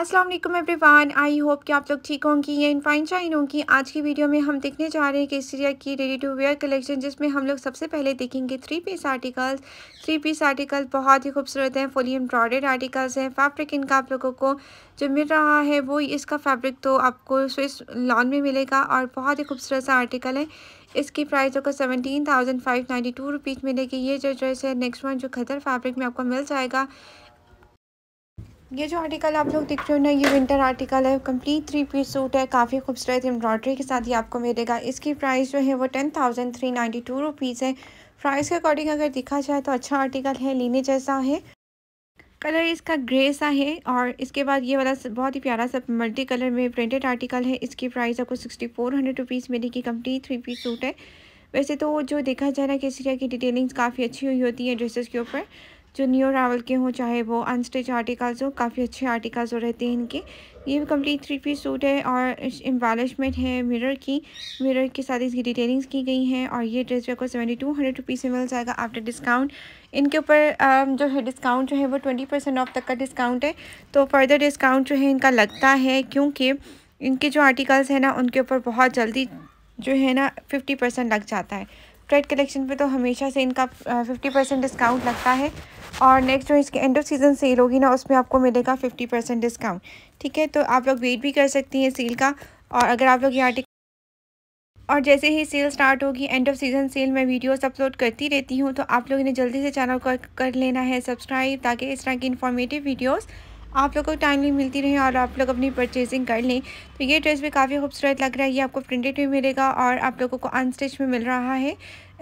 अस्सलाम वालेकुम everyone I hope कि आप लोग ठीक होंगी या इन फाइन शाइन होंगी आज की वीडियो में हम देखने जा रहे हैं केसरिया की रेडी टू वेयर कलेक्शन जिसमें हम लोग सबसे पहले देखेंगे three piece articles three piece article बहुत ही खूबसूरत हैं फुली एम्ब्रॉयडेड आर्टिकल्स हैं फैब्रिक इनका आप लोगों को जो मिल रहा है वो इसका फैब्रिक तो आपको स्विस लॉन में मिलेगा और बहुत ही खूबसूरत सा आर्टिकल है इसकी प्राइस आपको seventeen thousand five ninety two rupees मिलेगी ये जो ड्रेस है नेक्स्ट वन जो खदर फैब्रिक में आपको मिल जाएगा ये जो आर्टिकल आप लोग देख रहे हो ना ये विंटर आर्टिकल है कंप्लीट थ्री पीस सूट है काफ़ी खूबसूरत एम्ब्रॉयडरी के साथ ही आपको मिलेगा इसकी प्राइस जो है वो ten thousand three ninety two rupees है प्राइस के अकॉर्डिंग अगर देखा जाए तो अच्छा आर्टिकल है लेने जैसा है कलर इसका ग्रे सा है और इसके बाद ये वाला बहुत ही प्यारा सा मल्टी कलर में प्रिंटेड आर्टिकल है इसकी प्राइस आपको सिक्सटी फोर हंड्रेड रुपीज़ मिलेगी कम्प्लीट थ्री पीस सूट है वैसे तो जो देखा जाए ना कि इस की डिटेलिंग्स काफ़ी अच्छी हुई होती है ड्रेसेस के ऊपर जो न्यू रावल के हों चाहे वो अनस्टिच आर्टिकल्स हो काफ़ी अच्छे आर्टिकल्स हो रहते हैं इनके ये भी कम्प्लीट थ्री पीस सूट है और एम्बालिशमेंट है मिरर की मिरर के साथ इसकी डिटेलिंग्स की गई हैं और ये ड्रेस जो है सेवेंटी टू हंड्रेड रुपीज़ में मिल जाएगा आफ्टर डिस्काउंट इनके ऊपर जो है डिस्काउंट जो है वो ट्वेंटी परसेंट ऑफ तक का डिस्काउंट है तो फर्दर डिस्काउंट जो है इनका लगता है क्योंकि इनके जो आर्टिकल्स हैं ना उनके ऊपर बहुत जल्दी जो है ना फिफ्टी परसेंट लग जाता है ट्रेड कलेक्शन पे तो हमेशा से इनका फिफ्टी परसेंट डिस्काउंट लगता है और नेक्स्ट जो इसके एंड ऑफ सीज़न सेल होगी ना उसमें आपको मिलेगा फिफ्टी परसेंट डिस्काउंट ठीक है तो आप लोग वेट भी कर सकती हैं सेल का और अगर आप लोग ये आर्टिकल और जैसे ही सेल स्टार्ट होगी एंड ऑफ सीज़न सेल मैं वीडियोस अपलोड करती रहती हूँ तो आप लोग इन्हें जल्दी से चैनल को कर लेना है सब्सक्राइब ताकि इस तरह की इन्फॉर्मेटिव वीडियोस आप लोगों को टाइमली मिलती रहे और आप लोग अपनी परचेजिंग कर लें तो ये ड्रेस भी काफ़ी खूबसूरत लग रहा है ये आपको प्रिंटेड भी मिलेगा और आप लोगों को अनस्टिच में मिल रहा है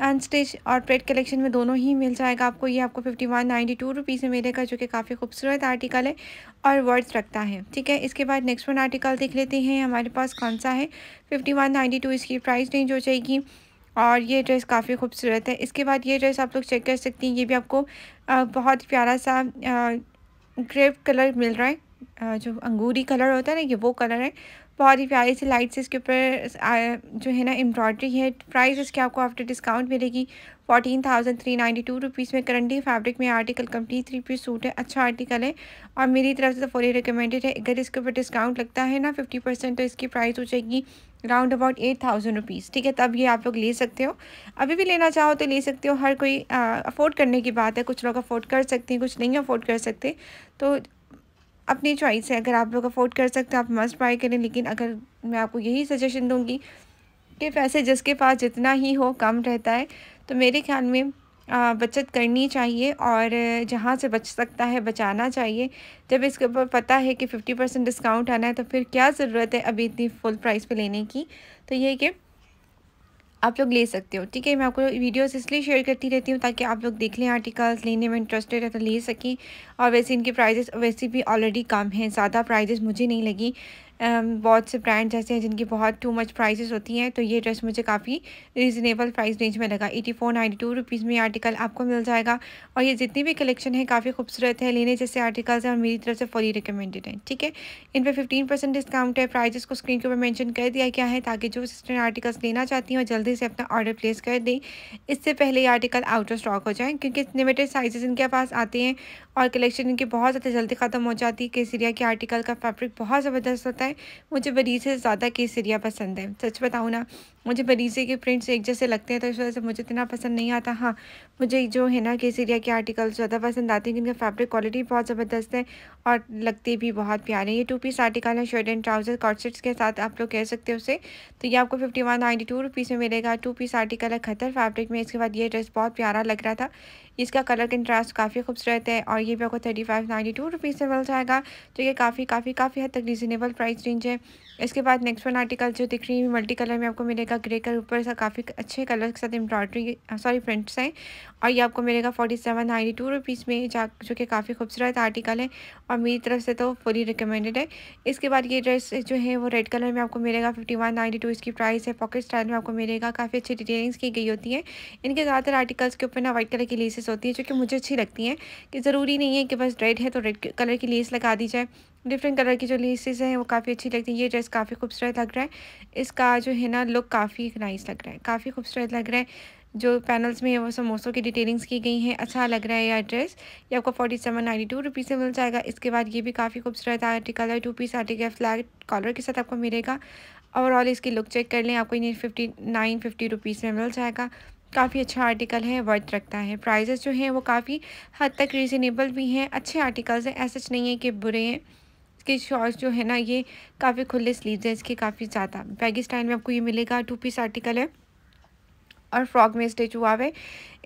अनस्टिच और प्रेड कलेक्शन में दोनों ही मिल जाएगा आपको ये आपको fifty one ninety two rupees में मिलेगा जो कि काफ़ी खूबसूरत आर्टिकल है और वर्ड्स रखता है ठीक है इसके बाद नेक्स्ट वन आर्टिकल देख लेते हैं हमारे पास कौन सा है फिफ्टी वन नाइन्टी टू इसकी प्राइस रेंज हो जाएगी और ये ड्रेस काफ़ी खूबसूरत है इसके बाद ये ड्रेस आप लोग चेक कर सकते हैं ये भी आपको बहुत प्यारा सा ग्रेप कलर मिल रहा है जो अंगूरी कलर होता है ना ये वो कलर है बहुत ही प्यारी सी लाइट्स से इसके ऊपर जो है ना एम्ब्रॉयडरी है प्राइस इसके आपको आफ्टर डिस्काउंट मिलेगी fourteen thousand three ninety two rupees में करंटी फैब्रिक में article complete three piece suit है अच्छा आर्टिकल है और मेरी तरफ से तो फोरी रिकमेंडेड है अगर इसके ऊपर डिस्काउंट लगता है ना फिफ्टी परसेंट तो इसकी प्राइस हो जाएगी round about eight thousand rupees ठीक है तब ये आप लोग ले सकते हो अभी भी लेना चाहो तो ले सकते हो हर कोई अफोर्ड करने की बात है कुछ लोग अफोर्ड कर सकते हैं कुछ नहीं अफोर्ड कर सकते तो अपनी चॉइस है अगर आप लोग अफोर्ड कर सकते हैं आप मस्ट बाय करें लेकिन अगर मैं आपको यही सजेशन दूँगी कि पैसे जिसके पास जितना ही हो कम रहता है तो मेरे ख्याल में बचत करनी चाहिए और जहाँ से बच सकता है बचाना चाहिए जब इसके ऊपर पता है कि फ़िफ्टी परसेंट डिस्काउंट आना है तो फिर क्या ज़रूरत है अभी इतनी फुल प्राइस पर लेने की तो ये कि आप लोग ले सकते हो ठीक है मैं आपको वीडियोस इसलिए शेयर करती रहती हूँ ताकि आप लोग देख लें आर्टिकल्स लेने में इंटरेस्टेड है तो ले सकें और वैसे इनके प्राइजेस वैसे भी ऑलरेडी कम हैं ज़्यादा प्राइजेस मुझे नहीं लगी Um, बहुत से ब्रांड जैसे हैं जिनकी बहुत टू मच प्राइसेस होती हैं तो ये ड्रेस मुझे काफ़ी रीज़नेबल प्राइस रेंज में लगा eighty four ninety two rupees में ये आर्टिकल आपको मिल जाएगा और ये जितनी भी कलेक्शन है काफ़ी खूबसूरत है लेने जैसे आर्टिकल्स हैं और मेरी तरफ से फुली रिकमेंडेड हैं ठीक है इन पर फिफ्टीन परसेंट डिस्काउंट है प्राइजेस को स्क्रीन के ऊपर मैंशन कर दिया गया है ताकि जो सिस्टर आर्टिकल्स लेना चाहती हैं और जल्दी से अपना ऑर्डर प्लेस कर दें इससे पहले ये आर्टिकल आउट ऑफ स्टॉक हो जाए क्योंकि लिमिटेड साइजेस इनके पास आते हैं और कलेक्शन इनकी बहुत ज़्यादा जल्दी ख़त्म हो जाती है केसरिया के आर्टिकल का फैब्रिक बहुत ज़बरदस्त होता है है मुझे वरी से ज़्यादा केसरिया पसंद है सच बताऊँ ना मुझे परीजे के प्रिंट्स एक जैसे लगते हैं तो इस वजह से मुझे इतना पसंद नहीं आता हाँ मुझे जो है ना केसरिया के आर्टिकल्स ज़्यादा पसंद आते हैं जिनका फैब्रिक क्वालिटी बहुत ज़बरदस्त है और लगते भी बहुत प्यारे ये टू पीस आर्टिकल है शर्ट एंड ट्राउजर कॉटसेट्स के साथ आप लोग कह सकते हो उसे तो ये आपको fifty one ninety two rupees में मिलेगा टू पीस आर्टिकल है खतर फैब्रिक में इसके बाद ये ड्रेस बहुत प्यारा लग रहा था इसका कलर कंट्रास्ट काफ़ी खूबसूरत है और ये भी आपको thirty five ninety two rupees में मिल जाएगा तो ये काफ़ी काफ़ी काफ़ी हद तक रीज़नेबल प्राइस रेंज है इसके बाद नेक्स्ट वन आर्टिकल जो दिख रही है मल्टी कलर में आपको मिलेगा ग्रे कलर ऊपर सा काफ़ी अच्छे कलर के साथ एम्ब्रॉयडरी सॉरी प्रिंट्स हैं और ये आपको मिलेगा forty seven ninety two rupees में जा जो कि काफ़ी खूबसूरत आर्टिकल है और मेरी तरफ से तो फुली रिकमेंडेड है इसके बाद ये ड्रेस जो है वो रेड कलर में आपको मिलेगा फिफ्टी वन नाइन्टी टू इसकी प्राइस है पॉकेट स्टाइल में आपको मिलेगा काफ़ी अच्छी डिटेलिंग्स की गई होती हैं इनके ज़्यादातर आर्टिकल्स के ऊपर ना वाइट कलर की लेसेस होती हैं जो कि मुझे अच्छी लगती हैं कि ज़रूरी नहीं है कि बस रेड है तो रेड कलर की लेस लगा दी जाए डिफरेंट कलर की जो लेसेज़ हैं वो काफ़ी अच्छी लगती है ये ड्रेस काफ़ी खूबसूरत लग रहा है इसका जो है ना लुक काफ़ी नाइस लग रहा है काफ़ी खूबसूरत लग रहा है जो पैनल्स में है वो समोसों की डिटेलिंग्स की गई हैं अच्छा लग रहा है ये ड्रेस ये आपको forty seven ninety two rupees से मिल जाएगा इसके बाद ये भी काफ़ी खूबसूरत आर्टिकल है two piece article flag collar के साथ आपको मिलेगा ओवरऑल इसकी लुक चेक कर लें आपको ये फिफ्टी नाइन फिफ्टी रुपीज़ में मिल जाएगा काफ़ी अच्छा आर्टिकल है वर्थ रखता है प्राइजेस जो हैं वो काफ़ी हद तक रीज़नेबल भी हैं अच्छे आर्टिकल्स हैं ऐसा नहीं है कि बुरे हैं इसके शॉर्ट्स जो है ना ये काफ़ी खुले स्लीव्स है इसके काफ़ी ज़्यादा बैगी स्टाइल में आपको ये मिलेगा टू पीस आर्टिकल है और फ्रॉक में स्टिच हुआ है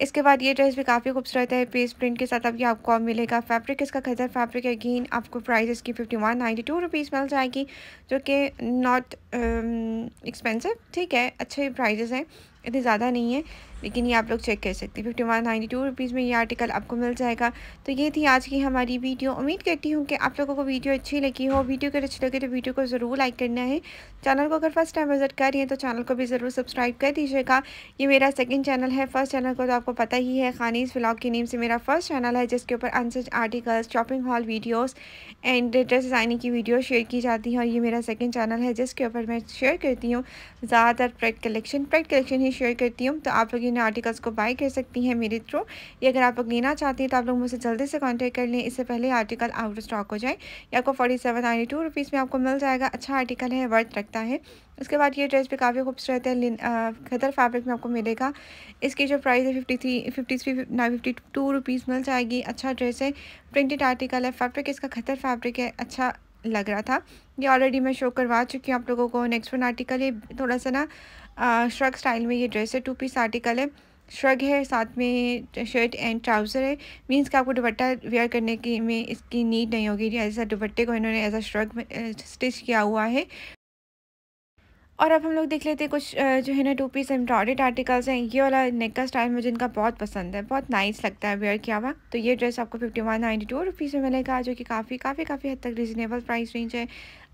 इसके बाद ये ड्रेस भी काफ़ी खूबसूरत है पेस प्रिंट के साथ अब ये आपको मिलेगा फैब्रिक इसका खजर फैब्रिक अगेन आपको प्राइस इसकी fifty one ninety two rupees मिल जाएगी जो कि नॉट एक्सपेंसिव um, ठीक है अच्छे प्राइजेस हैं इतने ज़्यादा नहीं है लेकिन ये आप लोग चेक कर सकते हैं fifty one ninety two rupees में ये आर्टिकल आपको मिल जाएगा तो ये थी आज की हमारी वीडियो उम्मीद करती हूँ कि आप लोगों को वीडियो अच्छी लगी हो वीडियो अगर अच्छी लगे तो वीडियो को ज़रूर लाइक करना है चैनल को अगर फर्स्ट टाइम विजिट कर रही हैं तो चैनल को भी ज़रूर सब्सक्राइब कर दीजिएगा ये मेरा सेकेंड चैनल है फर्स्ट चैनल को तो आपको पता ही है खानीज ब्लॉग के नेम से मेरा फर्स्ट चैनल है जिसके ऊपर unstitched articles shopping haul videos and dress designing की वीडियो शेयर की जाती है और ये मेरा सेकेंड चैनल है जिसके ऊपर मैं शेयर करती हूँ ज़्यादातर प्रेड कलेक्शन प्रेड कलेक्शन ही शेयर करती हूँ तो आप लोग इन आर्टिकल्स को बाई कर सकती हैं मेरे थ्रू या अगर आप लोग लेना चाहती हैं तो आप लोग मुझसे जल्दी से कॉन्टैक्ट कर लें इससे पहले आर्टिकल आउट ऑफ स्टॉक हो जाए या आपको forty seven ninety two rupees में आपको मिल जाएगा अच्छा आर्टिकल है वर्थ रखता है उसके बाद ये ड्रेस भी काफ़ी खूबसूरत है खदर फैब्रिक में आपको मिलेगा इसकी जो प्राइस है fifty three fifty three fifty two rupees मिल जाएगी अच्छा ड्रेस है प्रिंटेड आर्टिकल है फैब्रिक इसका खतर फैब्रिक है अच्छा लग रहा था ये ऑलरेडी मैं शो करवा चुकी हूँ आप लोगों को नेक्स्ट वन आर्टिकल ये थोड़ा सा ना श्रग स्टाइल में ये ड्रेस है टू पीस आर्टिकल है श्रग है साथ में शर्ट एंड ट्राउज़र है मीन्स कि आपको दुपट्टा वेयर करने की में इसकी नीड नहीं होगी ऐसा दुपट्टे को इन्होंने एज अ श्रग स्टिच किया हुआ है और अब हम लोग देख लेते हैं कुछ जो है ना टू पीस एम्ब्रॉयडेड आर्टिकल्स हैं ये वाला नेक का स्टाइल मुझे इनका बहुत पसंद है बहुत नाइस लगता है वेयर किया हुआ तो ये ड्रेस आपको fifty one ninety two rupees में मिलेगा जो कि काफ़ी काफ़ी काफ़ी हद तक रिजनेबल प्राइस रेंज है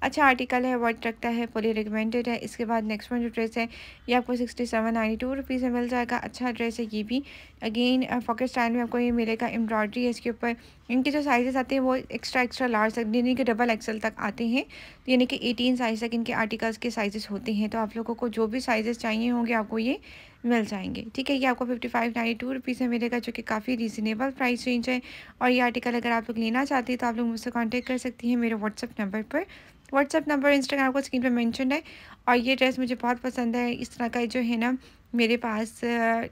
अच्छा आर्टिकल है वर्ड रखता है फुली रिकमेंडेड है इसके बाद नेक्स्ट वन जो ड्रेस है ये आपको sixty seven ninety two rupees में मिल जाएगा अच्छा ड्रेस है ये भी अगेन पॉकेट स्टाइल में आपको ये मिलेगा एम्ब्रॉयडरी है इसके ऊपर इनके जो साइजेस आते हैं वो एक्स्ट्रा एक्स्ट्रा लार्ज तक यानी कि डबल एक्सल तक आते हैं यानी कि एटीन साइज़ तक इनके आर्टिकल्स के साइजेस होते हैं तो आप लोगों को जो भी साइजेस चाहिए होंगे आपको ये मिल जाएंगे ठीक है ये आपको fifty five ninety two rupees में मिलेगा जो कि काफ़ी रीजनेबल प्राइस रेंज है और ये आर्टिकल अगर आप लोग लेना चाहते हैं तो आप लोग मुझसे कॉन्टेक्ट कर सकती हैं मेरे व्हाट्सअप नंबर पर व्हाट्सअप नंबर इंस्टाग्राम को स्क्रीन पर मैंशन है और ये ड्रेस मुझे बहुत पसंद है इस तरह का जो है ना मेरे पास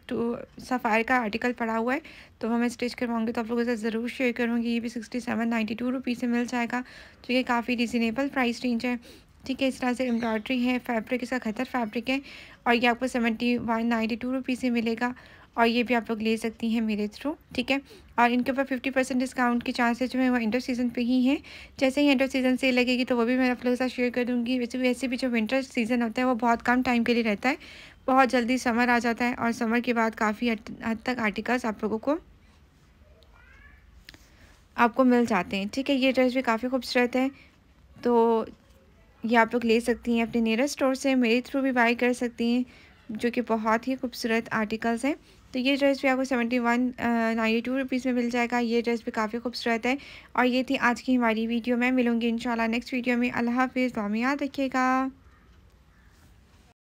टू सफ़ायर तो का आर्टिकल पड़ा हुआ है तो मैं स्टिच करवाऊँगी तो आप लोगों से ज़रूर शेयर करूँगी ये भी sixty seven ninety two rupees से मिल जाएगा तो ये काफ़ी रिजनेबल प्राइस रेंज है ठीक है इस तरह से एम्ब्रॉयड्री है फैब्रिक इसका खतर फैब्रिक है और ये आपको seventy one ninety two rupees से मिलेगा और ये भी आप लोग ले सकती हैं मेरे थ्रू ठीक है और इनके ऊपर फिफ्टी परसेंट डिस्काउंट के चांसेस जो है वो इंडो सीज़न पे ही हैं जैसे ही इंडो सीज़न से लगेगी तो वो भी मैं आप लोगों के साथ शेयर कर दूँगी वैसे वैसे भी जो विंटर सीज़न होता है वो बहुत कम टाइम के लिए रहता है बहुत जल्दी समर आ जाता है और समर के बाद काफ़ी हद तक आर्टिकल्स आप लोगों को आपको मिल जाते हैं ठीक है ये ड्रेस भी काफ़ी खूबसूरत है तो ये आप लोग ले सकती हैं अपने नियरेस्ट स्टोर से मेरे थ्रू भी बाई कर सकती हैं जो कि बहुत ही खूबसूरत आर्टिकल्स हैं तो ये ड्रेस भी आपको seventy one ninety two rupees में मिल जाएगा ये ड्रेस भी काफ़ी खूबसूरत है और ये थी आज की हमारी वीडियो में मिलूंगी इंशाल्लाह नेक्स्ट वीडियो में अल्लाह हाफिज़ वामियात रखिएगा